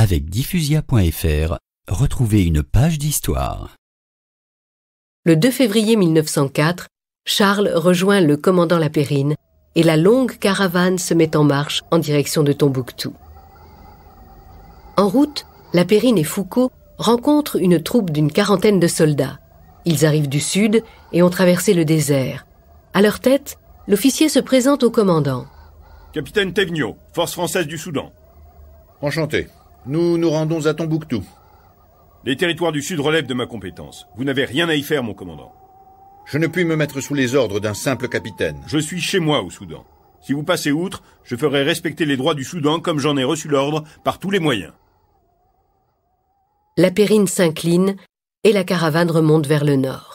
Avec diffusia.fr, retrouvez une page d'histoire. Le 2 février 1904, Charles rejoint le commandant Lapérine et la longue caravane se met en marche en direction de Tombouctou. En route, Lapérine et Foucault rencontrent une troupe d'une quarantaine de soldats. Ils arrivent du sud et ont traversé le désert. À leur tête, l'officier se présente au commandant. Capitaine Tevniot, force française du Soudan. Enchanté. Nous nous rendons à Tombouctou. Les territoires du Sud relèvent de ma compétence. Vous n'avez rien à y faire, mon commandant. Je ne puis me mettre sous les ordres d'un simple capitaine. Je suis chez moi au Soudan. Si vous passez outre, je ferai respecter les droits du Soudan comme j'en ai reçu l'ordre par tous les moyens. La Périne s'incline et la caravane remonte vers le nord.